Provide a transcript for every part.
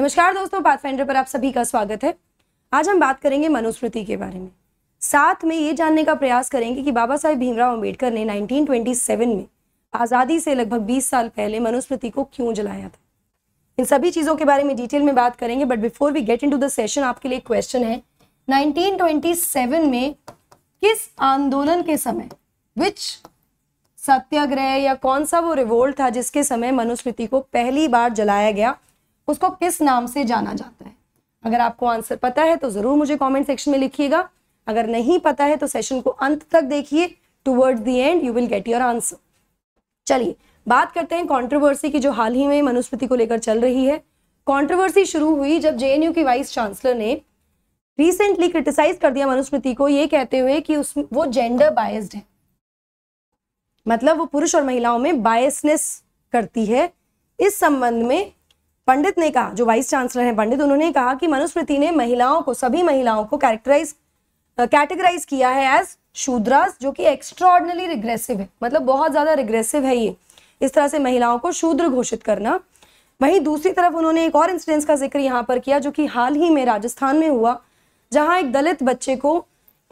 नमस्कार दोस्तों पाथफाइंडर पर आप सभी का स्वागत है आज हम बात करेंगे मनुस्मृति के बारे में साथ में ये जानने का प्रयास करेंगे कि बाबा साहेब भीमराव अम्बेडकर ने 1927 में आज़ादी से लगभग 20 साल पहले मनुस्मृति को क्यों जलाया था इन सभी चीज़ों के बारे में डिटेल में बात करेंगे but before we get into the session आपके लिए क्वेश्चन है 1927 में किस आंदोलन के समय विच सत्याग्रह या कौन सा वो रिवोल्ट था जिसके समय मनुस्मृति को पहली बार जलाया गया उसको किस नाम से जाना जाता है अगर आपको आंसर पता है तो ज़रूर मुझे कमेंट सेक्शन में लिखिएगा अगर नहीं पता है तो सेशन को अंत तक देखिए towards the end you will get your answer चलिए बात करते हैं कंट्रोवर्सी की जो हाल ही में मनुस्मृति को लेकर चल रही है कंट्रोवर्सी शुरू हुई जब जेएनयू की वाइस चांसलर ने रिसेंटली क्रिटिसाइज कर दिया मनुस्मृति को ये कहते हुए कि उस वो जेंडर बायस्ड है मतलब वो पुरुष और महिलाओं में बायसनेस करती है इस संबंध में पंडित ने कहा जो वाइस चांसलर हैं पंडित उन्होंने कहा कि मनुस्मृति ने महिलाओं को सभी महिलाओं को कैरेक्टराइज कैटेगराइज किया है एज शूद्रास जो कि एक्स्ट्रॉर्डनली रिग्रेसिव है मतलब बहुत ज्यादा रिग्रेसिव है ये इस तरह से महिलाओं को शूद्र घोषित करना वहीं दूसरी तरफ उन्होंने एक और इंसिडेंस का जिक्र यहाँ पर किया जो कि हाल ही में राजस्थान में हुआ जहाँ एक दलित बच्चे को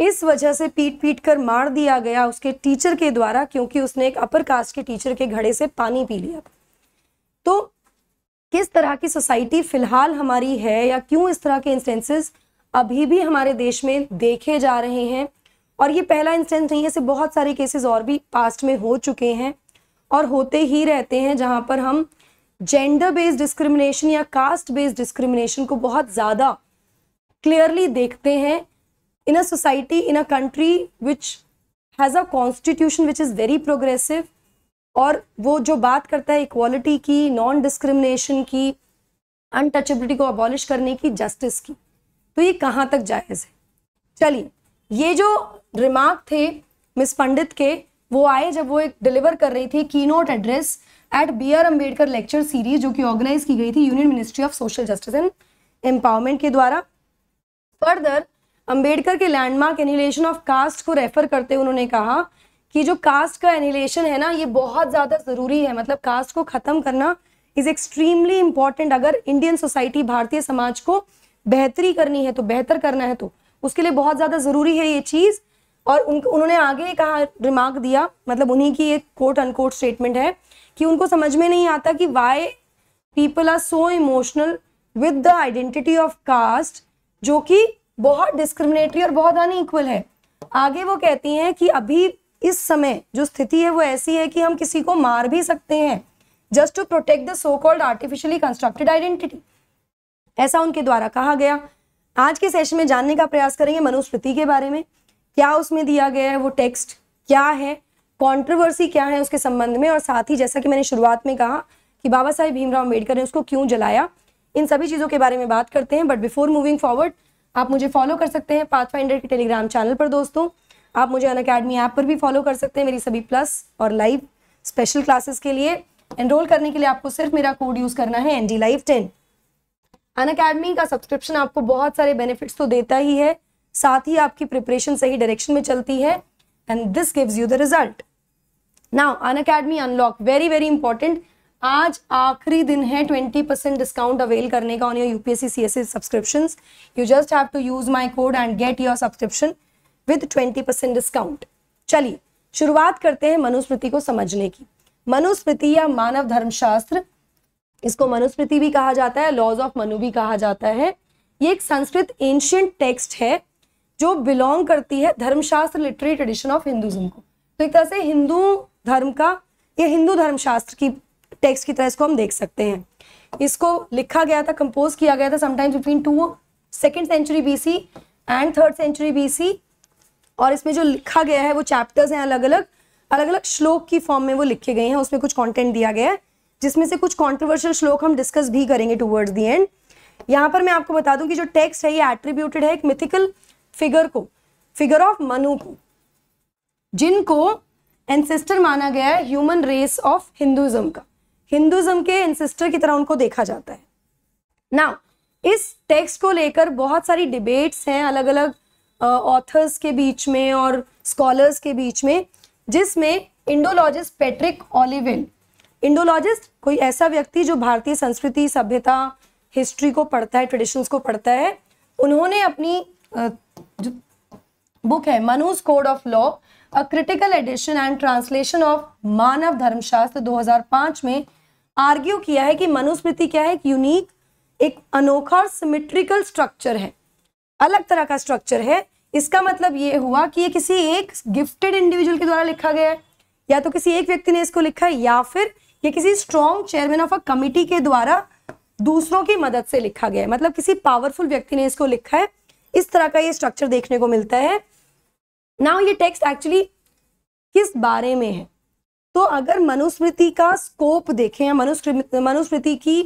इस वजह से पीट पीट कर मार दिया गया उसके टीचर के द्वारा क्योंकि उसने एक अपर कास्ट के टीचर के घड़े से पानी पी लिया तो किस तरह की सोसाइटी फिलहाल हमारी है या क्यों इस तरह के इंस्टेंसेस अभी भी हमारे देश में देखे जा रहे हैं और ये पहला इंस्टेंस नहीं है ऐसे बहुत सारे केसेस और भी पास्ट में हो चुके हैं और होते ही रहते हैं जहाँ पर हम जेंडर बेस्ड डिस्क्रिमिनेशन या कास्ट बेस्ड डिस्क्रिमिनेशन को बहुत ज़्यादा क्लियरली देखते हैं in a society in a country which has a constitution which is very progressive और वो जो बात करता है इक्वालिटी की नॉन डिस्क्रिमिनेशन की अनटचेबिलिटी को अबॉलिश करने की जस्टिस की तो ये कहाँ तक जायज़ है चलिए ये जो रिमार्क थे मिस पंडित के वो आए जब वो एक डिलीवर कर रही थी keynote address at B R Ambedkar lecture series जो कि ऑर्गेनाइज की गई थी union ministry of social justice and empowerment के द्वारा फर्दर अम्बेडकर के लैंडमार्क एनिलेशन ऑफ कास्ट को रेफर करते हुए उन्होंने कहा कि जो कास्ट का एनिलेशन है ना ये बहुत ज़्यादा ज़रूरी है मतलब कास्ट को ख़त्म करना इज़ एक्सट्रीमली इंपॉर्टेंट अगर इंडियन सोसाइटी भारतीय समाज को बेहतरी करनी है तो बेहतर करना है तो उसके लिए बहुत ज़्यादा ज़रूरी है ये चीज़ और उन उन्होंने आगे कहा रिमार्क दिया मतलब उन्हीं की एक कोट अनकोट स्टेटमेंट है कि उनको समझ में नहीं आता कि why people are so emotional with the identity of caste जो कि बहुत डिस्क्रिमिनेटरी और बहुत अनईक्वल है आगे वो कहती हैं कि अभी इस समय जो स्थिति है वो ऐसी है कि हम किसी को मार भी सकते हैं just to protect the so called artificially constructed identity ऐसा उनके द्वारा कहा गया आज के सेशन में जानने का प्रयास करेंगे मनुस्मृति के बारे में क्या उसमें दिया गया है वो टेक्स्ट क्या है कॉन्ट्रोवर्सी क्या है उसके संबंध में और साथ ही जैसा कि मैंने शुरुआत में कहा कि बाबा साहेब भीमराव अम्बेडकर ने उसको क्यों जलाया इन सभी चीज़ों के बारे में बात करते हैं बट बिफोर मूविंग फॉरवर्ड आप मुझे फॉलो कर सकते हैं पाथ फाइंडर के टेलीग्राम चैनल पर दोस्तों आप मुझे अन अकेडमी ऐप पर भी फॉलो कर सकते हैं मेरी सभी प्लस और लाइव स्पेशल क्लासेस के लिए एनरोल करने के लिए आपको सिर्फ मेरा कोड यूज करना है एनडी लाइव टेन अन अकेडमी का सब्सक्रिप्शन आपको बहुत सारे बेनिफिट्स तो देता ही है साथ ही आपकी प्रिपरेशन सही डायरेक्शन में चलती है and this gives you the result now Unacademy unlock very very important आज आखिरी दिन है ट्वेंटी परसेंट डिस्काउंट अवेल करने का on your UPSC C S subscription you just have to use my code and get your subscription with twenty percent discount चलिए शुरुआत करते हैं मनुस्मृति को समझने की मनुस्मृति या मानव धर्मशास्त्र इसको मनुस्मृति भी कहा जाता है लॉज ऑफ मनु भी कहा जाता है ये एक संस्कृत एंशियंट टेक्स्ट है जो बिलोंग करती है धर्मशास्त्र लिटरेरी ट्रेडिशन ऑफ हिंदुज्म को तो एक तरह से हिंदू धर्म का या हिंदू धर्मशास्त्र की टेक्स्ट की तरह इसको हम देख सकते हैं इसको लिखा गया था कंपोज किया गया था sometimes between two second century BC and third century BC और इसमें जो लिखा गया है वो चैप्टर्स हैं अलग अलग अलग अलग श्लोक की फॉर्म में वो लिखे गए हैं उसमें कुछ कंटेंट दिया गया है जिसमें से कुछ कंट्रोवर्शियल श्लोक हम डिस्कस भी करेंगे टूवर्ड्स दी एंड यहाँ पर मैं आपको बता दूं कि जो टेक्स्ट है ये एट्रीब्यूटेड है एक मिथिकल फिगर को फिगर ऑफ मनु को जिनको एंसेस्टर माना गया है ह्यूमन रेस ऑफ हिंदुज़म का हिंदुज़म के एंसेस्टर की तरह उनको देखा जाता है ना इस टेक्स्ट को लेकर बहुत सारी डिबेट्स हैं अलग अलग ऑथर्स के बीच में और स्कॉलर्स के बीच में जिसमें इंडोलॉजिस्ट पेट्रिक ऑलिविन इंडोलॉजिस्ट कोई ऐसा व्यक्ति जो भारतीय संस्कृति सभ्यता हिस्ट्री को पढ़ता है ट्रेडिशंस को पढ़ता है उन्होंने अपनी जो बुक है Manu's code of law a critical edition and translation of Manava Dharmashastra 2005 में आर्ग्यू किया है कि मनुस्मृति क्या है एक यूनिक एक अनोखा और सिमेट्रिकल स्ट्रक्चर है अलग तरह का स्ट्रक्चर है इसका मतलब ये हुआ कि ये किसी एक गिफ्टेड इंडिविजुअल के द्वारा लिखा गया है या तो किसी एक व्यक्ति ने इसको लिखा है या फिर ये किसी strong chairman of a committee के द्वारा दूसरों की मदद से लिखा गया है मतलब किसी पावरफुल व्यक्ति ने इसको लिखा है इस तरह का ये स्ट्रक्चर देखने को मिलता है नाउ ये टेक्स्ट एक्चुअली किस बारे में है तो अगर मनुस्मृति का स्कोप देखें मनुस्मृति की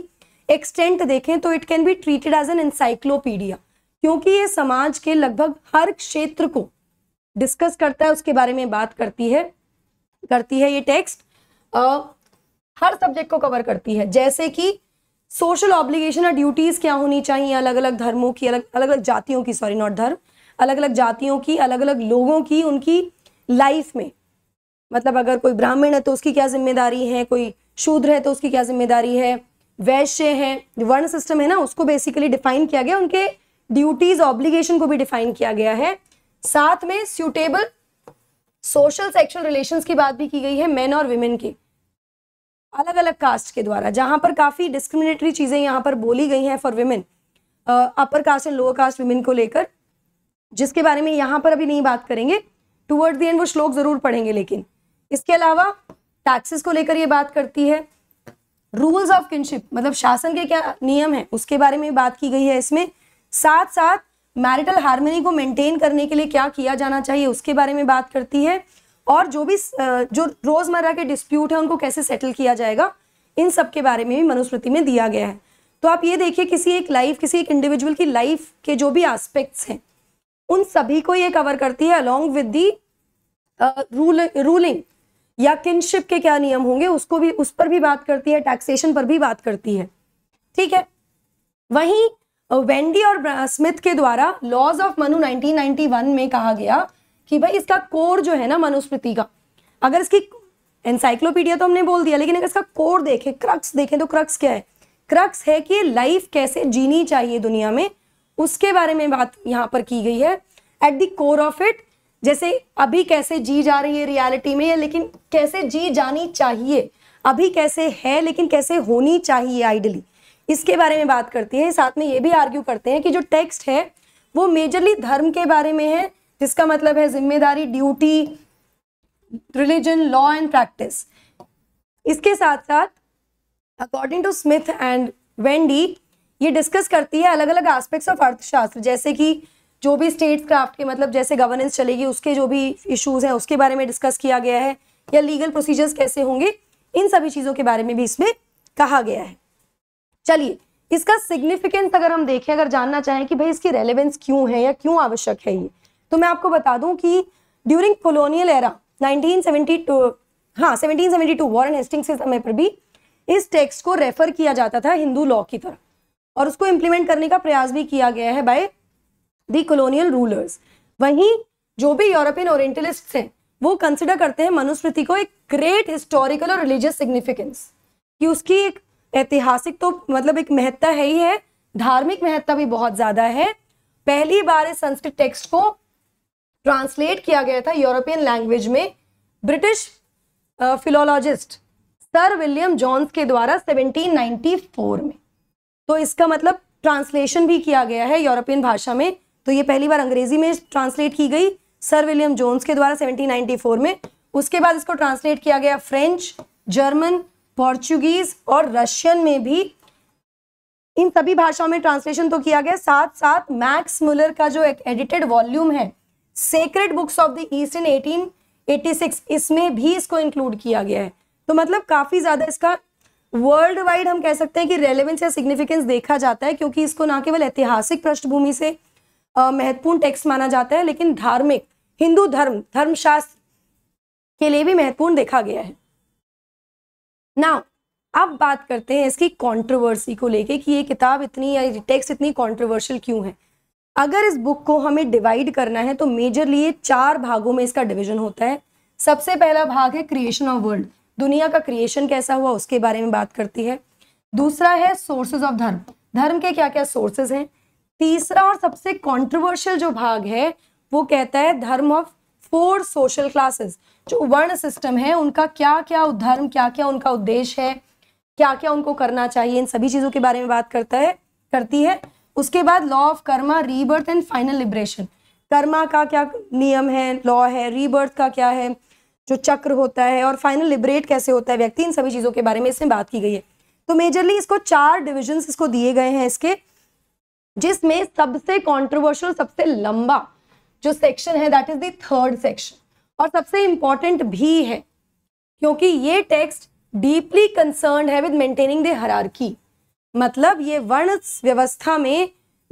एक्सटेंट देखें तो it can be treated as an encyclopedia क्योंकि ये समाज के लगभग हर क्षेत्र को डिस्कस करता है उसके बारे में बात करती है करती है ये टेक्स्ट हर सब्जेक्ट को कवर करती है जैसे कि सोशल ऑब्लिगेशन और ड्यूटीज क्या होनी चाहिए अलग अलग धर्मों की अलग अलग अलग जातियों की सॉरी नॉट धर्म अलग अलग जातियों की अलग अलग लोगों की उनकी लाइफ में मतलब अगर कोई ब्राह्मण है तो उसकी क्या जिम्मेदारी है कोई शूद्र है तो उसकी क्या जिम्मेदारी है वैश्य है वर्ण सिस्टम है ना उसको बेसिकली डिफाइन किया गया उनके ड्यूटीज ऑब्लिगेशन को भी डिफाइन किया गया है साथ में सुटेबल सोशल सेक्शुअल रिलेशंस की बात भी की गई है मेन और वुमेन की अलग अलग कास्ट के द्वारा जहां पर काफी डिस्क्रिमिनेटरी चीजें यहाँ पर बोली गई हैं for women upper caste and lower caste women को लेकर जिसके बारे में यहां पर अभी नहीं बात करेंगे टूवर्ड द एंड वो श्लोक जरूर पढ़ेंगे लेकिन इसके अलावा टैक्सेस को लेकर ये बात करती है रूल्स ऑफ किनशिप मतलब शासन के क्या नियम है उसके बारे में बात की गई है इसमें साथ साथ मैरिटल हारमोनी को मेंटेन करने के लिए क्या किया जाना चाहिए उसके बारे में बात करती है और जो भी जो रोज़मर्रा के डिस्प्यूट है उनको कैसे सेटल किया जाएगा इन सब के बारे में भी मनुस्मृति में दिया गया है तो आप ये देखिए किसी एक लाइफ किसी एक इंडिविजुअल की लाइफ के जो भी एस्पेक्ट्स हैं उन सभी को ये कवर करती है along with the rule ruling या किनशिप के क्या नियम होंगे उसको भी उस पर भी बात करती है टैक्सेशन पर भी बात करती है ठीक है वहीं वेंडी और स्मिथ के द्वारा लॉज ऑफ मनु 1991 में कहा गया कि भाई इसका कोर जो है ना मनुस्मृति का अगर इसकी एनसाइक्लोपीडिया तो हमने बोल दिया लेकिन अगर इसका कोर देखें क्रक्स देखें तो क्रक्स क्या है क्रक्स है कि लाइफ कैसे जीनी चाहिए दुनिया में उसके बारे में बात यहाँ पर की गई है at the core of it जैसे अभी कैसे जी जा रही है रियालिटी में लेकिन कैसे जी जानी चाहिए अभी कैसे है लेकिन कैसे होनी चाहिए आइडली इसके बारे में बात करती है साथ में ये भी आर्ग्यू करते हैं कि जो टेक्स्ट है वो मेजरली धर्म के बारे में है जिसका मतलब है जिम्मेदारी duty religion law and practice इसके साथ साथ according to Smith and Wendy ये डिस्कस करती है अलग अलग एस्पेक्ट्स ऑफ अर्थशास्त्र जैसे कि जो भी स्टेट्स क्राफ्ट के मतलब जैसे गवर्नेंस चलेगी उसके जो भी इश्यूज हैं उसके बारे में डिस्कस किया गया है या लीगल प्रोसीजर्स कैसे होंगे इन सभी चीज़ों के बारे में भी इसमें कहा गया है चलिए इसका सिग्निफिकेंस अगर हम देखें अगर जानना चाहें कि भाई इसकी रेलेवेंस क्यों है या क्यों आवश्यक है ये तो मैं आपको बता दूं कि ड्यूरिंग कोलोनियल एरा 1972 हाँ 1772 वॉरेन हेस्टिंग्स के समय पर भी इस टेक्स्ट को रेफर किया जाता था हिंदू लॉ की तरफ और उसको इम्प्लीमेंट करने का प्रयास भी किया गया है बाय दी कोलोनियल रूलर्स वहीं जो भी यूरोपियन ओरिएंटलिस्ट हैं वो कंसिडर करते हैं मनुस्मृति को एक ग्रेट हिस्टोरिकल और रिलीजियस सिग्निफिकेंस कि उसकी एक ऐतिहासिक तो मतलब एक महत्ता है ही है धार्मिक महत्ता भी बहुत ज्यादा है पहली बार इस संस्कृत टेक्स्ट को ट्रांसलेट किया गया था यूरोपियन लैंग्वेज में British philologist sir William Jones के द्वारा 1794 में तो इसका मतलब ट्रांसलेशन भी किया गया है यूरोपियन भाषा में तो ये पहली बार अंग्रेजी में ट्रांसलेट की गई सर विलियम जोन्स के द्वारा 1794 में उसके बाद इसको ट्रांसलेट किया गया फ्रेंच जर्मन पोर्चुगीज और रशियन में भी इन सभी भाषाओं में ट्रांसलेशन तो किया गया साथ साथ मैक्स मुलर का जो एक एडिटेड वॉल्यूम है sacred books of the east in 1886 इसमें भी इसको इंक्लूड किया गया है तो मतलब काफ़ी ज़्यादा इसका वर्ल्ड वाइड हम कह सकते हैं कि रेलेवेंस या सिग्निफिकेंस देखा जाता है क्योंकि इसको ना केवल ऐतिहासिक पृष्ठभूमि से महत्वपूर्ण टेक्स्ट माना जाता है लेकिन धार्मिक हिंदू धर्म धर्मशास्त्र के लिए भी महत्वपूर्ण देखा गया है ना अब बात करते हैं इसकी कंट्रोवर्सी को लेके कि ये किताब इतनी या टेक्स्ट इतनी कंट्रोवर्शियल क्यों है अगर इस बुक को हमें डिवाइड करना है तो मेजरली ये चार भागों में इसका डिविजन होता है सबसे पहला भाग है क्रिएशन ऑफ वर्ल्ड दुनिया का क्रिएशन कैसा हुआ उसके बारे में बात करती है दूसरा है सोर्सेज ऑफ धर्म धर्म के क्या क्या सोर्सेज हैं तीसरा और सबसे कॉन्ट्रोवर्शियल जो भाग है वो कहता है धर्म ऑफ फोर सोशल क्लासेस जो वर्ण सिस्टम है उनका क्या क्या उद्धर्म क्या क्या उनका उद्देश्य है क्या क्या उनको करना चाहिए इन सभी चीज़ों के बारे में बात करता है करती है उसके बाद law of karma rebirth and final liberation karma का क्या नियम है लॉ है रीबर्थ का क्या है जो चक्र होता है और फाइनल लिबरेट कैसे होता है व्यक्ति इन सभी चीज़ों के बारे में इसमें बात की गई है तो मेजरली इसको चार डिविजन्स इसको दिए गए हैं इसके जिसमें सबसे कॉन्ट्रोवर्शियल सबसे लंबा जो सेक्शन है that is the third section और सबसे इंपॉर्टेंट भी है क्योंकि ये टेक्स्ट डीपली कंसर्न है विद मेंटेनिंग द हरारकी मतलब ये वर्ण व्यवस्था में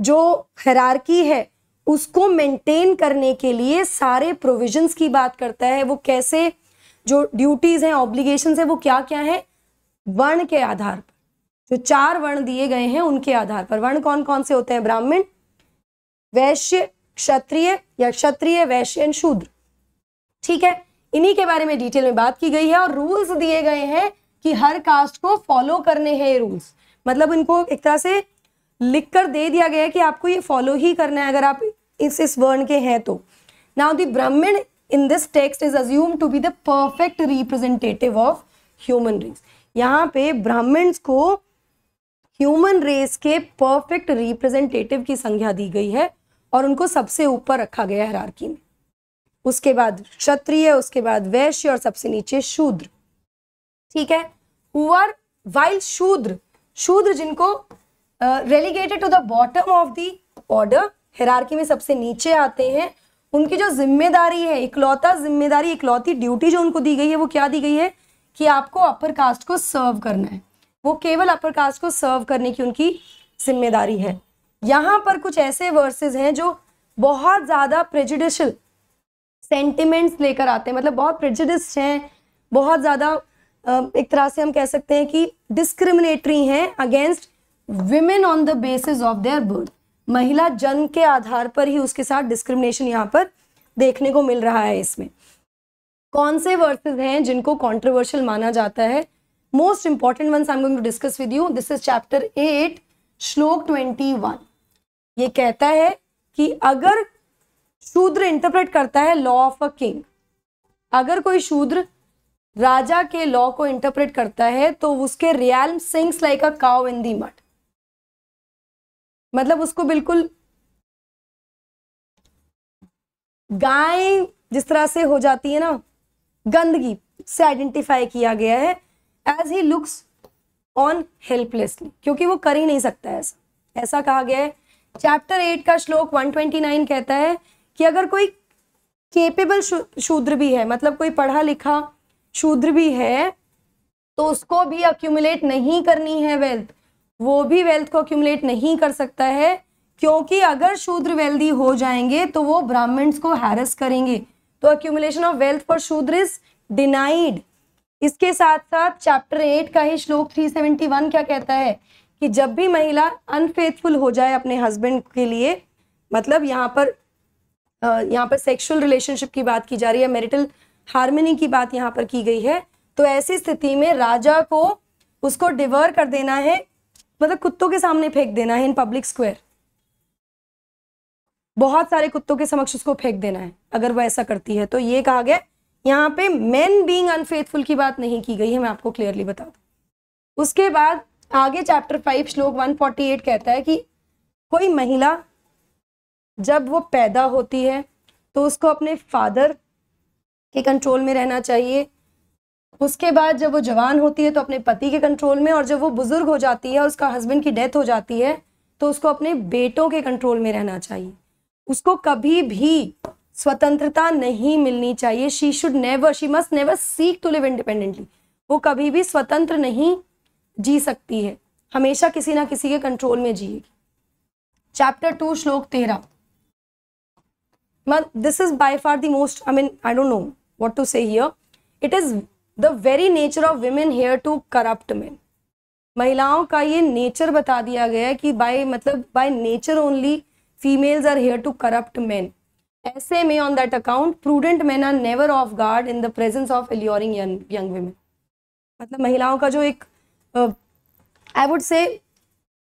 जो हरारकी है उसको मेंटेन करने के लिए सारे प्रोविजंस की बात करता है वो कैसे जो ड्यूटीज हैं ऑब्लिगेशन है वो क्या क्या है वर्ण के आधार पर जो चार वर्ण दिए गए हैं उनके आधार पर वर्ण कौन कौन से होते हैं ब्राह्मण वैश्य क्षत्रिय या क्षत्रिय वैश्य शूद्र ठीक है इन्हीं के बारे में डिटेल में बात की गई है और रूल्स दिए गए हैं कि हर कास्ट को फॉलो करने हैं ये रूल्स मतलब इनको एक तरह से लिख कर दे दिया गया है कि आपको ये फॉलो ही करना है अगर आप इस इस वर्ण के हैं तो now the Brahmin in this text is assume to be the perfect representative of human race यहाँ पे ब्राह्मण्स को ह्यूमन रेस के परफेक्ट रिप्रेजेंटेटिव की संख्या दी गई है और उनको सबसे ऊपर रखा गया हरारकी में उसके बाद क्षत्रिय उसके बाद वैश्य और सबसे नीचे शूद्र ठीक है हुआर वाइल शूद्र शूद्र जिनको relegated to the bottom of the order hierarchy में सबसे नीचे आते हैं उनकी जो जिम्मेदारी है इकलौता जिम्मेदारी इकलौती ड्यूटी जो उनको दी गई है वो क्या दी गई है कि आपको अपर कास्ट को सर्व करना है वो केवल अपर कास्ट को सर्व करने की उनकी जिम्मेदारी है यहाँ पर कुछ ऐसे वर्सेस हैं जो बहुत ज़्यादा प्रेजिडिशल सेंटिमेंट्स लेकर आते हैं मतलब बहुत प्रेजिडिस हैं बहुत ज़्यादा एक तरह से हम कह सकते हैं कि डिस्क्रिमिनेटरी हैं against women on the basis of their birth महिला जन्म के आधार पर ही उसके साथ डिस्क्रिमिनेशन यहाँ पर देखने को मिल रहा है इसमें कौन से वर्सेज हैं जिनको कॉन्ट्रोवर्शियल माना जाता है most important one I am going to discuss with you this is chapter eight shloka twenty one ये कहता है कि अगर शूद्र इंटरप्रेट करता है लॉ ऑफ अ किंग अगर कोई शूद्र राजा के लॉ को इंटरप्रेट करता है तो उसके really sinks like a cow in the mud मतलब उसको बिल्कुल गाय जिस तरह से हो जाती है ना गंदगी से आइडेंटिफाई किया गया है as he looks on helplessly क्योंकि वो कर ही नहीं सकता ऐसा ऐसा कहा गया है चैप्टर एट का श्लोक 129 कहता है कि अगर कोई केपेबल शूद्र भी है मतलब कोई पढ़ा लिखा शूद्र भी है तो उसको भी अक्यूमुलेट नहीं करनी है वेल्थ वो भी वेल्थ को अक्यूमुलेट नहीं कर सकता है क्योंकि अगर शूद्र वेल्दी हो जाएंगे तो वो ब्राह्मण्स को हैरस करेंगे तो accumulation of wealth for Shudra is denied इसके साथ साथ चैप्टर एट का ही श्लोक 371 क्या कहता है कि जब भी महिला अनफेथफुल हो जाए अपने हस्बैंड के लिए मतलब यहाँ पर यहाँ पर सेक्सुअल रिलेशनशिप की बात की जा रही है मेरिटल हारमोनी की बात यहाँ पर की गई है तो ऐसी स्थिति में राजा को उसको डिवर कर देना है मतलब कुत्तों के सामने फेंक देना है इन पब्लिक स्क्वायर बहुत सारे कुत्तों के समक्ष उसको फेंक देना है अगर वो ऐसा करती है तो ये कहा गया यहाँ पे मेन बीइंग अनफेथफुल की बात नहीं की गई है मैं आपको क्लियरली बता दू उसके बाद आगे chapter five shloka one forty eight कहता है कि कोई महिला जब वो पैदा होती है तो उसको अपने फादर के कंट्रोल में रहना चाहिए उसके बाद जब वो जवान होती है तो अपने पति के कंट्रोल में और जब वो बुज़ुर्ग हो जाती है और उसका हस्बैंड की डेथ हो जाती है तो उसको अपने बेटों के कंट्रोल में रहना चाहिए उसको कभी भी स्वतंत्रता नहीं मिलनी चाहिए she should never she must never seek to live independently वो कभी भी स्वतंत्र नहीं जी सकती है हमेशा किसी ना किसी के कंट्रोल में जिएगी चैप्टर टू श्लोक तेरह this is by far the most I mean I don't know what to say here it is the very nature of women here to corrupt men महिलाओं का ये नेचर बता दिया गया है कि बाय मतलब by nature only females are here to corrupt men ऐसे में on that account prudent man are never off guard in the presence of alluring young women मतलब महिलाओं का जो एक uh, I would say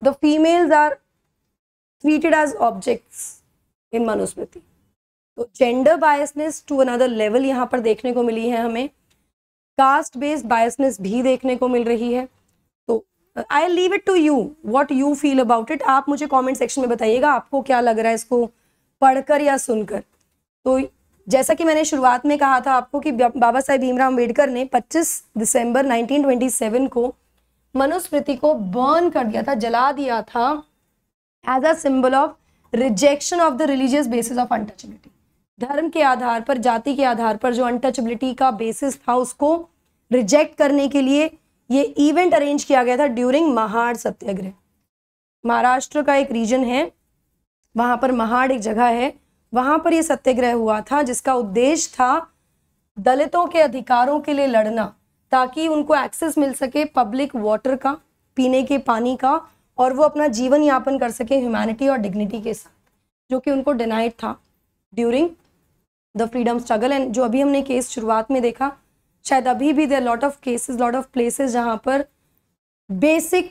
the females are treated as objects in Manusmriti तो gender biasness to another level यहाँ पर देखने को मिली है हमें कास्ट बेस्ड बायसनेस भी देखने को मिल रही है तो I leave it to you what you feel about it आप मुझे कॉमेंट सेक्शन में बताइएगा आपको क्या लग रहा है इसको पढ़कर या सुनकर तो जैसा कि मैंने शुरुआत में कहा था आपको कि बाबा साहेब भीमराव अम्बेडकर ने 25 दिसंबर 1927 को मनुस्मृति को बर्न कर दिया था जला दिया था as a symbol of rejection of the religious basis of untouchability धर्म के आधार पर जाति के आधार पर जो अनटचबिलिटी का बेसिस था उसको रिजेक्ट करने के लिए ये इवेंट अरेंज किया गया था ड्यूरिंग महाड़ सत्याग्रह महाराष्ट्र का एक रीजन है वहाँ पर महाड़ एक जगह है वहाँ पर यह सत्याग्रह हुआ था जिसका उद्देश्य था दलितों के अधिकारों के लिए लड़ना ताकि उनको एक्सेस मिल सके पब्लिक वाटर का पीने के पानी का और वो अपना जीवन यापन कर सके ह्यूमैनिटी और डिग्निटी के साथ जो कि उनको डिनाइड था during the freedom struggle and जो अभी हमने केस शुरुआत में देखा शायद अभी भी there lot of cases lot of places जहाँ पर basic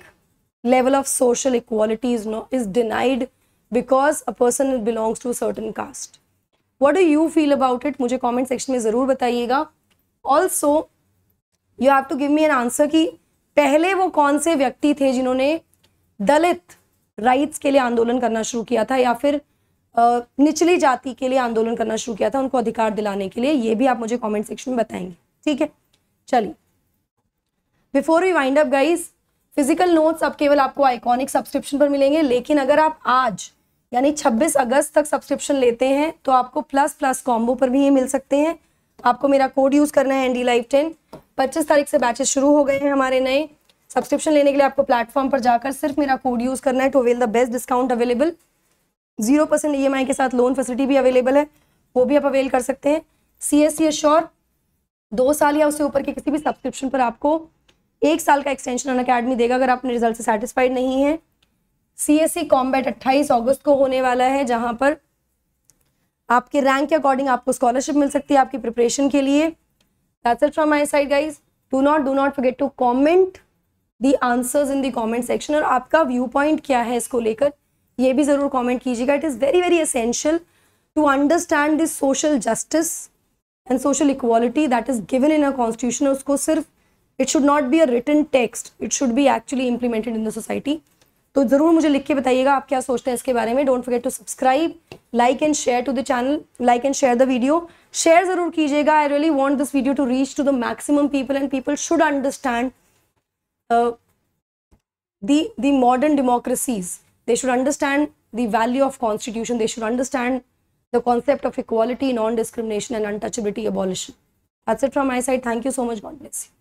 level of social equality is no is denied because a person belongs to certain caste what do you feel about it मुझे कॉमेंट सेक्शन में ज़रूर बताइएगा also you have to give me an answer कि पहले वो कौन से व्यक्ति थे जिन्होंने दलित राइट्स के लिए आंदोलन करना शुरू किया था या फिर निचली जाति के लिए आंदोलन करना शुरू किया था उनको अधिकार दिलाने के लिए ये भी आप मुझे कमेंट सेक्शन में बताएंगे ठीक है चलिए before we wind up guys physical notes अब केवल आपको आइकॉनिक सब्सक्रिप्शन पर मिलेंगे लेकिन अगर आप आज यानी 26 अगस्त तक सब्सक्रिप्शन लेते हैं तो आपको प्लस प्लस कॉम्बो पर भी ये मिल सकते हैं आपको मेरा कोड यूज़ करना है एंडी लाइफ टेन पच्चीस तारीख से बैचेस शुरू हो गए हैं हमारे नए सब्सक्रिप्शन लेने के लिए आपको प्लेटफॉर्म पर जाकर सिर्फ मेरा कोड यूज करना है to avail the best discount available zero percent ई के साथ लोन फैसिलिटी भी अवेलेबल है वो भी आप अवेल कर सकते हैं सी एस सी श्योर दो साल या उससे ऊपर के किसी भी सब्सक्रिप्शन पर आपको एक साल का एक्सटेंशन अन अकेडमी देगा अगर आपने रिजल्ट से सेटिस्फाइड नहीं है सी एस सी कॉम्बैट अट्ठाईस अगस्त को होने वाला है जहां पर आपके रैंक के अकॉर्डिंग आपको स्कॉलरशिप मिल सकती है आपकी प्रिपरेशन के लिए that's it from my side guys do not do not forget to comment the answers in the comment section और आपका व्यू पॉइंट क्या है इसको लेकर ये भी ज़रूर कमेंट कीजिएगा it is very very essential to understand this social justice and social equality that is given in a constitution उसको सिर्फ it should not be a written text it should be actually implemented in the society तो जरूर मुझे लिख के बताइएगा आप क्या सोचते हैं इसके बारे में don't forget to subscribe like and share to the channel like and share the video share जरूर कीजिएगा I really want this video to reach to the maximum people and people should understand the modern democracies they should understand the value of constitution they should understand the concept of equality non discrimination and untouchability abolition at set from my side thank you so much God bless you